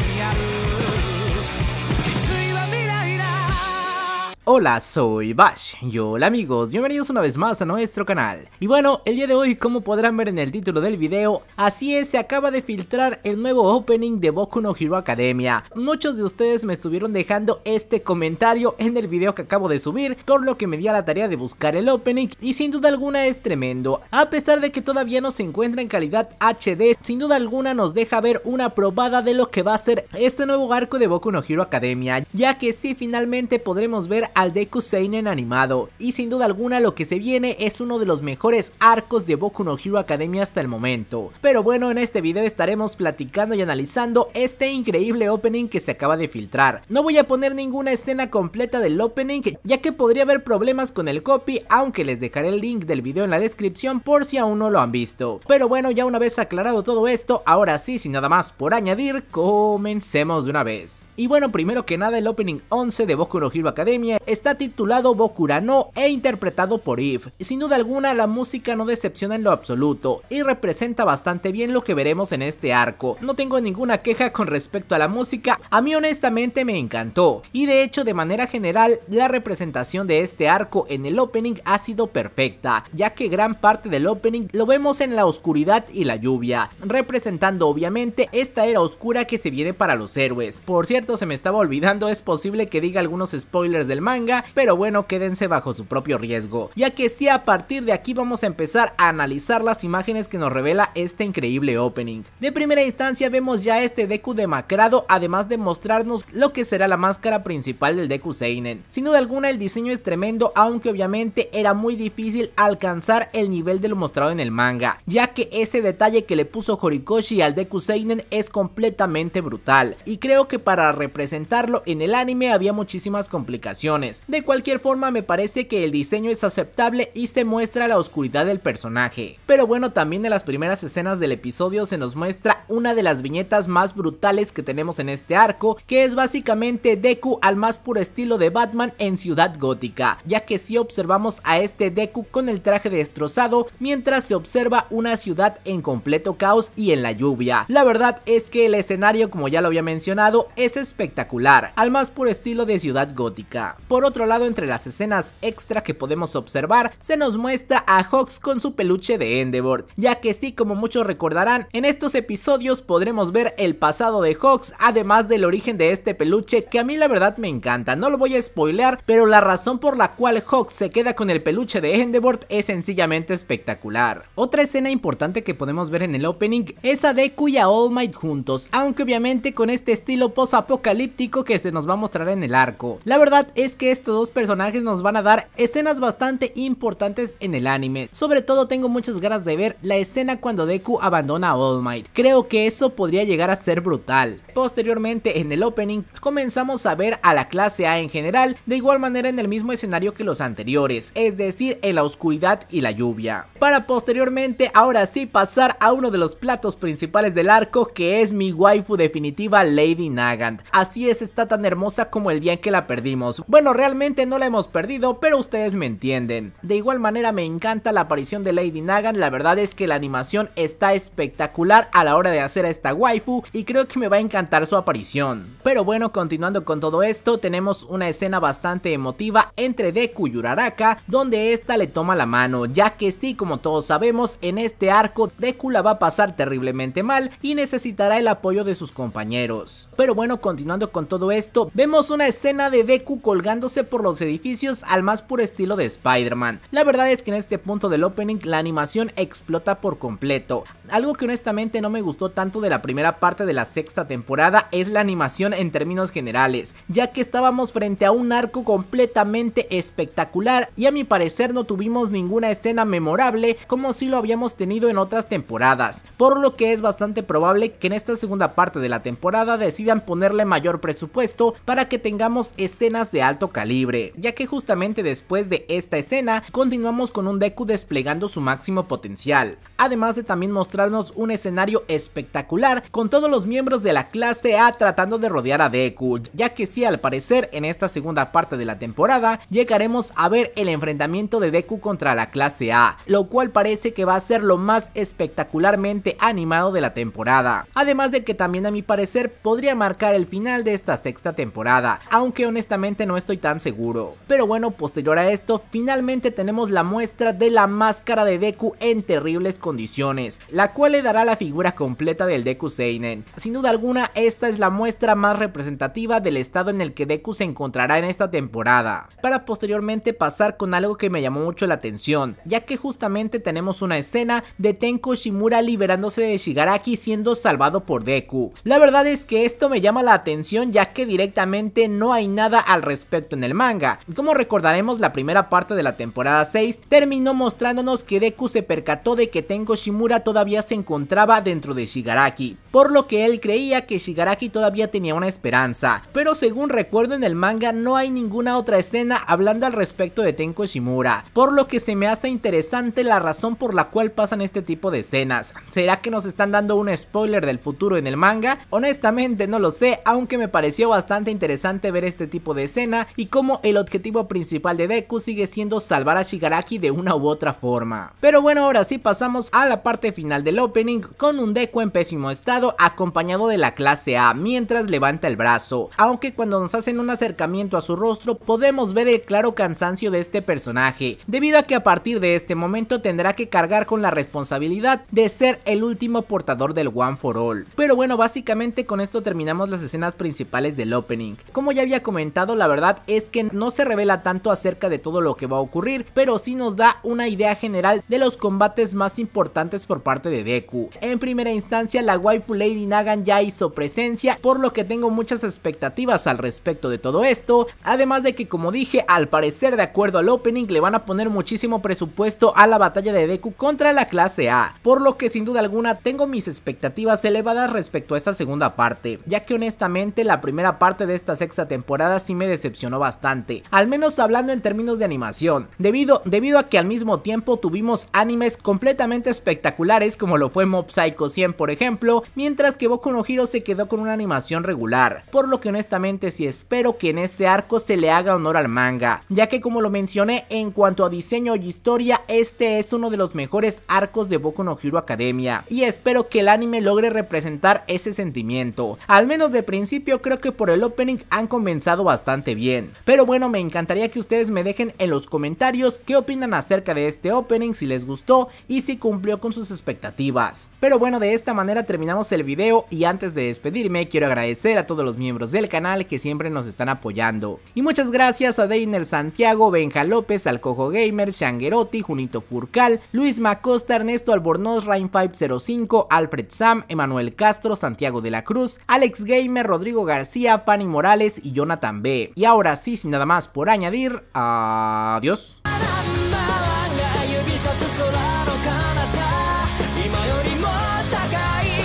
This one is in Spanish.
Yeah, yeah, yeah. Hola, soy Bash y hola amigos, bienvenidos una vez más a nuestro canal. Y bueno, el día de hoy, como podrán ver en el título del video, así es, se acaba de filtrar el nuevo opening de Boku no Hero Academia. Muchos de ustedes me estuvieron dejando este comentario en el video que acabo de subir, por lo que me di a la tarea de buscar el opening y sin duda alguna es tremendo. A pesar de que todavía no se encuentra en calidad HD, sin duda alguna nos deja ver una probada de lo que va a ser este nuevo arco de Boku no Hero Academia, ya que sí finalmente podremos ver al Deku Seinen animado, y sin duda alguna lo que se viene es uno de los mejores arcos de Boku no Hero Academia hasta el momento. Pero bueno, en este video estaremos platicando y analizando este increíble opening que se acaba de filtrar. No voy a poner ninguna escena completa del opening, ya que podría haber problemas con el copy, aunque les dejaré el link del video en la descripción por si aún no lo han visto. Pero bueno, ya una vez aclarado todo esto, ahora sí, sin nada más por añadir, comencemos de una vez. Y bueno, primero que nada el opening 11 de Boku no Hero Academia está titulado Bokura no e interpretado por Eve. Sin duda alguna la música no decepciona en lo absoluto y representa bastante bien lo que veremos en este arco. No tengo ninguna queja con respecto a la música, a mí honestamente me encantó y de hecho de manera general la representación de este arco en el opening ha sido perfecta, ya que gran parte del opening lo vemos en la oscuridad y la lluvia, representando obviamente esta era oscura que se viene para los héroes. Por cierto se me estaba olvidando, es posible que diga algunos spoilers del manga pero bueno, quédense bajo su propio riesgo, ya que sí a partir de aquí vamos a empezar a analizar las imágenes que nos revela este increíble opening. De primera instancia vemos ya este Deku demacrado, además de mostrarnos lo que será la máscara principal del Deku Seinen. Sin duda alguna el diseño es tremendo, aunque obviamente era muy difícil alcanzar el nivel de lo mostrado en el manga, ya que ese detalle que le puso Horikoshi al Deku Seinen es completamente brutal, y creo que para representarlo en el anime había muchísimas complicaciones de cualquier forma me parece que el diseño es aceptable y se muestra la oscuridad del personaje. Pero bueno, también en las primeras escenas del episodio se nos muestra una de las viñetas más brutales que tenemos en este arco, que es básicamente Deku al más puro estilo de Batman en Ciudad Gótica, ya que si sí observamos a este Deku con el traje destrozado mientras se observa una ciudad en completo caos y en la lluvia. La verdad es que el escenario, como ya lo había mencionado, es espectacular, al más puro estilo de Ciudad Gótica. Por otro lado, entre las escenas extra que podemos observar, se nos muestra a Hawks con su peluche de Endeavor, ya que sí, como muchos recordarán, en estos episodios podremos ver el pasado de Hawks, además del origen de este peluche que a mí la verdad me encanta, no lo voy a spoilear, pero la razón por la cual Hawks se queda con el peluche de Endeavor es sencillamente espectacular. Otra escena importante que podemos ver en el opening es a Deku y a All Might juntos, aunque obviamente con este estilo post-apocalíptico que se nos va a mostrar en el arco. La verdad es que estos dos personajes nos van a dar escenas bastante importantes en el anime. Sobre todo tengo muchas ganas de ver la escena cuando Deku abandona a All Might. Creo que eso podría llegar a ser brutal. Posteriormente en el opening comenzamos a ver a la clase A en general de igual manera en el mismo escenario que los anteriores, es decir en la oscuridad y la lluvia. Para posteriormente ahora sí pasar a uno de los platos principales del arco que es mi waifu definitiva Lady Nagant. Así es, está tan hermosa como el día en que la perdimos. Bueno, realmente no la hemos perdido, pero ustedes me entienden. De igual manera me encanta la aparición de Lady Nagant, la verdad es que la animación está espectacular a la hora de hacer a esta waifu y creo que me va a encantar su aparición. Pero bueno, continuando con todo esto, tenemos una escena bastante emotiva entre Deku y Uraraka, donde esta le toma la mano, ya que sí, como todos sabemos, en este arco Deku la va a pasar terriblemente mal y necesitará el apoyo de sus compañeros. Pero bueno, continuando con todo esto, vemos una escena de Deku colgándose por los edificios al más puro estilo de Spider-Man. La verdad es que en este punto del opening la animación explota por completo. Algo que honestamente no me gustó tanto de la primera parte de la sexta temporada es la animación en términos generales, ya que estábamos frente a un arco completamente espectacular y a mi parecer no tuvimos ninguna escena memorable como si lo habíamos tenido en otras temporadas, por lo que es bastante probable que en esta segunda parte de la temporada decidan ponerle mayor presupuesto para que tengamos escenas de alto calibre, ya que justamente después de esta escena continuamos con un Deku desplegando su máximo potencial, además de también mostrar un escenario espectacular con todos los miembros de la clase A tratando de rodear a Deku, ya que sí al parecer en esta segunda parte de la temporada llegaremos a ver el enfrentamiento de Deku contra la clase A, lo cual parece que va a ser lo más espectacularmente animado de la temporada, además de que también a mi parecer podría marcar el final de esta sexta temporada, aunque honestamente no estoy tan seguro. Pero bueno, posterior a esto, finalmente tenemos la muestra de la máscara de Deku en terribles condiciones, la cual le dará la figura completa del Deku Seinen. Sin duda alguna, esta es la muestra más representativa del estado en el que Deku se encontrará en esta temporada, para posteriormente pasar con algo que me llamó mucho la atención, ya que justamente tenemos una escena de Tenko Shimura liberándose de Shigaraki siendo salvado por Deku. La verdad es que esto me llama la atención ya que directamente no hay nada al respecto en el manga. Como recordaremos la primera parte de la temporada 6 terminó mostrándonos que Deku se percató de que Tenko Shimura todavía se encontraba dentro de Shigaraki, por lo que él creía que Shigaraki todavía tenía una esperanza, pero según recuerdo en el manga no hay ninguna otra escena hablando al respecto de Tenko Shimura, por lo que se me hace interesante la razón por la cual pasan este tipo de escenas. ¿Será que nos están dando un spoiler del futuro en el manga? Honestamente no lo sé, aunque me pareció bastante interesante ver este tipo de escena y cómo el objetivo principal de Deku sigue siendo salvar a Shigaraki de una u otra forma. Pero bueno, ahora sí pasamos a la parte final del opening con un Deco en pésimo estado acompañado de la clase A mientras levanta el brazo, aunque cuando nos hacen un acercamiento a su rostro podemos ver el claro cansancio de este personaje, debido a que a partir de este momento tendrá que cargar con la responsabilidad de ser el último portador del One for All. Pero bueno, básicamente con esto terminamos las escenas principales del opening. Como ya había comentado, la verdad es que no se revela tanto acerca de todo lo que va a ocurrir, pero sí nos da una idea general de los combates más importantes por parte de Deku. En primera instancia, la waifu Lady Nagan ya hizo presencia, por lo que tengo muchas expectativas al respecto de todo esto, además de que como dije, al parecer de acuerdo al opening le van a poner muchísimo presupuesto a la batalla de Deku contra la clase A, por lo que sin duda alguna tengo mis expectativas elevadas respecto a esta segunda parte, ya que honestamente la primera parte de esta sexta temporada sí me decepcionó bastante, al menos hablando en términos de animación, debido, debido a que al mismo tiempo tuvimos animes completamente espectaculares como lo fue Mob Psycho 100 por ejemplo, mientras que Boku no Hero se quedó con una animación regular, por lo que honestamente sí espero que en este arco se le haga honor al manga, ya que como lo mencioné en cuanto a diseño y historia, este es uno de los mejores arcos de Boku no Hero Academia, y espero que el anime logre representar ese sentimiento, al menos de principio creo que por el opening han comenzado bastante bien, pero bueno me encantaría que ustedes me dejen en los comentarios qué opinan acerca de este opening, si les gustó y si cumplió con sus expectativas pero bueno, de esta manera terminamos el video y antes de despedirme quiero agradecer a todos los miembros del canal que siempre nos están apoyando. Y muchas gracias a Deiner Santiago, Benja López, Alcojo Gamer, Shanguerotti, Junito Furcal, Luis Macosta, Ernesto Albornoz, Rain505, Alfred Sam, Emanuel Castro, Santiago de la Cruz, Alex Gamer, Rodrigo García, Fanny Morales y Jonathan B. Y ahora sí, sin nada más por añadir, adiós.